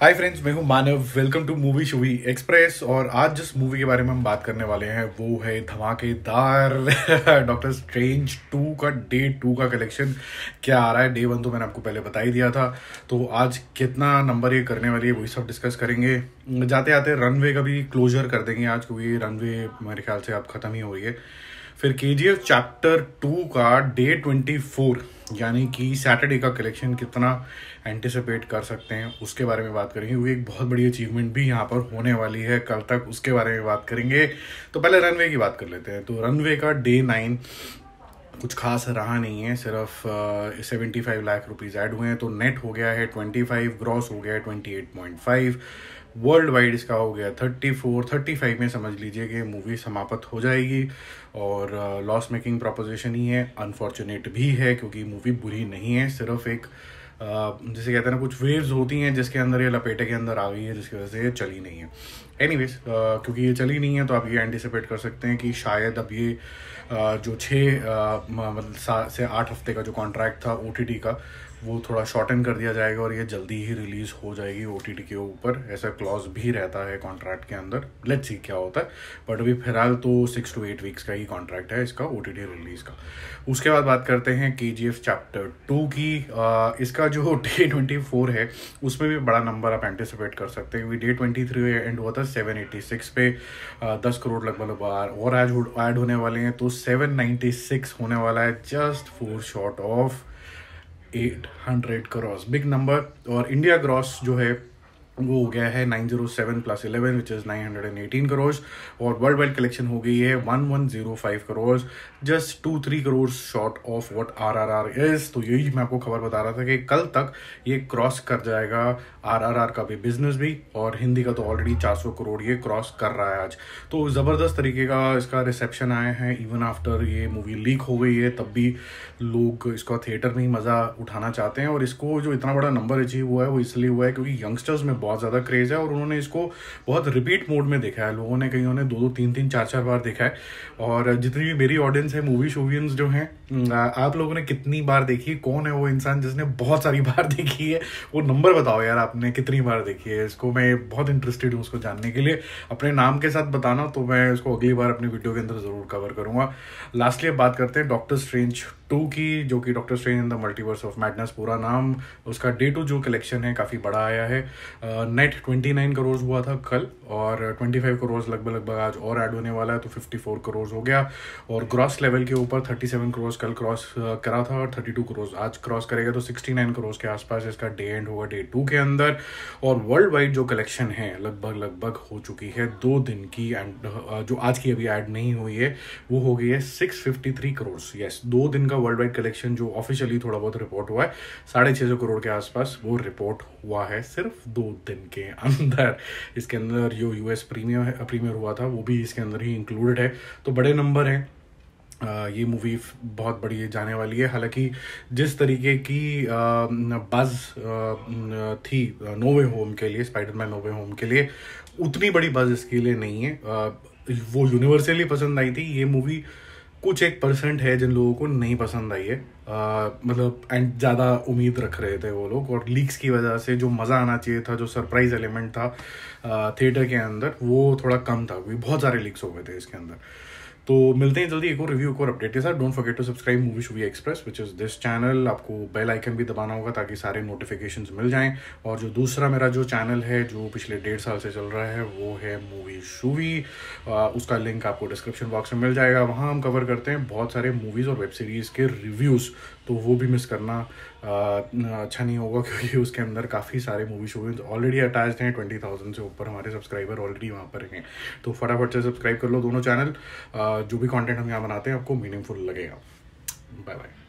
हाय friends मैं हूं Manav welcome to movie shuvi express और आज जिस मूवी के बारे में हम बात करने वाले हैं वो है धमाकेदार डॉक्टर स्ट्रेंज टू का डे टू का कलेक्शन क्या आ रहा है डे वन तो मैंने आपको पहले बता ही दिया था तो आज कितना नंबर ये करने वाली है वही सब डिस्कस करेंगे जाते आते रनवे का भी क्लोजर कर देंगे आज क्योंकि रनवे मेरे ख्याल से अब ख़त्म ही हो रही है फिर K G F chapter two का डे ट्वेंटी फोर यानी कि सैटरडे का कलेक्शन कितना एंटिसिपेट कर सकते हैं उसके बारे में बात करेंगे वो एक बहुत बड़ी अचीवमेंट भी यहाँ पर होने वाली है कल तक उसके बारे में बात करेंगे तो पहले रनवे की बात कर लेते हैं तो रनवे का डे नाइन कुछ खास रहा नहीं है सिर्फ seventy five lakh rupees add हुए हैं तो नेट हो गया है ट्वेंटी फाइव ग्रॉस हो गया है twenty eight point five world wide इसका हो गया थर्टी फोर थर्टी फाइव में समझ लीजिए कि मूवी समाप्त हो जाएगी और लॉस मेकिंग प्रोपोजिशन ही है अनफॉर्चुनेट भी है क्योंकि मूवी बुरी नहीं है सिर्फ एक uh, जिसे कहते हैं ना कुछ वेव्स होती हैं जिसके अंदर ये लपेटे के अंदर आ गई है जिसकी वजह से ये चली नहीं है एनी uh, क्योंकि ये चली नहीं है तो आप ये एंटिसिपेट कर सकते हैं कि शायद अब ये uh, जो छः uh, मतलब सात से आठ हफ्ते का जो कॉन्ट्रैक्ट था ओ का वो थोड़ा शॉर्टन कर दिया जाएगा और ये जल्दी ही रिलीज़ हो जाएगी ओ के ऊपर ऐसा क्लॉज भी रहता है कॉन्ट्रैक्ट के अंदर लेट सी क्या होता है बट अभी फिलहाल तो सिक्स टू एट वीक्स का ही कॉन्ट्रैक्ट है इसका ओ रिलीज़ का उसके बाद बात करते हैं के चैप्टर टू की आ, uh, इसका जो डे ट्वेंटी फोर है उसमें भी बड़ा नंबर आप एंटिसिपेट कर सकते हैं क्योंकि डे ट्वेंटी थ्री एंड हुआ था 786 पे दस करोड़ लगभग और आज ऐड होने वाले हैं तो 796 होने वाला है just four short of 800 cross big number और इंडिया ग्रॉस जो है वो हो गया है 907 plus eleven which is nine hundred and eighteen crores और वर्ल्ड वाइड कलेक्शन हो गई है one one zero five crores just two three crores short of R R R is तो यही मैं आपको खबर बता रहा था कि कल तक ये क्रॉस कर जाएगा आर आर आर का भी बिजनेस भी और हिंदी का तो ऑलरेडी चार सौ करोड़ ये क्रॉस कर रहा है आज तो ज़बरदस्त तरीके का इसका रिसेप्शन आया है इवन आफ्टर ये मूवी लीक हो गई है तब भी लोग इसका थिएटर में ही मज़ा उठाना चाहते हैं और इसको जो इतना बड़ा नंबर अचीव हुआ है वो इसलिए हुआ है क्योंकि यंगस्टर्स में बहुत ज़्यादा क्रेज़ है और उन्होंने इसको बहुत रिपीट मोड में देखा है लोगों ने कहीं उन्होंने दो दो तीन तीन चार चार बार देखा है और जितनी भी मेरी ऑडियंस है मूवी शूवियंस जो हैं आप लोगों ने कितनी बार देखी कौन है वो इंसान जिसने बहुत सारी बार देखी है वो नंबर बताओ यार आपने कितनी बार देखी है इसको मैं बहुत इंटरेस्टेड हूँ उसको जानने के लिए अपने नाम के साथ बताना तो मैं उसको अगली बार अपनी वीडियो के अंदर ज़रूर कवर करूँगा लास्टली बात करते हैं डॉक्टर स्ट्रेंज टू की जो कि Doctor Strange in the multiverse of madness पूरा नाम उसका डे टू जो कलेक्शन है काफ़ी बड़ा आया है नेट ट्वेंटी नाइन करोड़ हुआ था कल और ट्वेंटी फाइव करोड़ लगभग लगभग आज और ऐड होने वाला है तो फिफ्टी फोर करोड़ हो गया और ग्रॉस लेवल के ऊपर थर्टी सेवन करोड़ कल क्रॉस करा था और थर्टी टू करोड़ आज क्रॉस करेगा तो सिक्सटी नाइन करोड़ के आसपास इसका डे एंड होगा डे टू के अंदर और वर्ल्ड वाइड जो कलेक्शन है लगभग लगभग हो चुकी है दो दिन की एंड जो आज की अभी ऐड नहीं हुई है वो हो गई है six fifty three crore yes दो दिन का का वर्ल्ड वाइड कलेक्शन जो ऑफिशियली थोड़ा बहुत रिपोर्ट हुआ है साढ़े छः सौ करोड़ के आसपास वो रिपोर्ट हुआ है सिर्फ दो दिन के अंदर इसके अंदर जो यू एस प्रीमियर है प्रीमियर हुआ था वो भी इसके अंदर ही इंक्लूडेड है तो बड़े नंबर हैं ये मूवी बहुत बड़ी है जाने वाली है हालांकि जिस तरीके की बज़ थी नो वे होम के लिए Spider Man no way home के लिए उतनी बड़ी बज़ इसके लिए नहीं है वो यूनिवर्सली पसंद आई थी ये मूवी कुछ एक परसेंट है जिन लोगों को नहीं पसंद आई है मतलब एंड ज़्यादा उम्मीद रख रहे थे वो लोग और लीक्स की वजह से जो मज़ा आना चाहिए था जो सरप्राइज एलिमेंट था थिएटर के अंदर वो थोड़ा कम था क्योंकि बहुत सारे लीक्स हो गए थे इसके अंदर तो मिलते हैं जल्दी एक और रिव्यू एक और अपडेट के साथ don't forget to subscribe movie shuvi express which is this channel आपको बेल आइकन भी दबाना होगा ताकि सारे नोटिफिकेशन मिल जाएं और जो दूसरा मेरा जो चैनल है जो पिछले डेढ़ साल से चल रहा है वो है मूवी शूवी उसका लिंक आपको डिस्क्रिप्शन बॉक्स में मिल जाएगा वहाँ हम कवर करते हैं बहुत सारे मूवीज़ और वेब सीरीज़ के रिव्यूज़ तो वो भी मिस करना अच्छा नहीं होगा क्योंकि उसके अंदर काफ़ी सारे मूवी शो ऑलरेडी अटैच हैं ट्वेंटी थाउजेंड से ऊपर हमारे सब्सक्राइबर ऑलरेडी वहाँ पर हैं तो फटाफट से सब्सक्राइब कर लो दोनों चैनल जो भी कॉन्टेंट हम यहाँ बनाते हैं आपको मीनिंगफुल लगेगा बाय बाय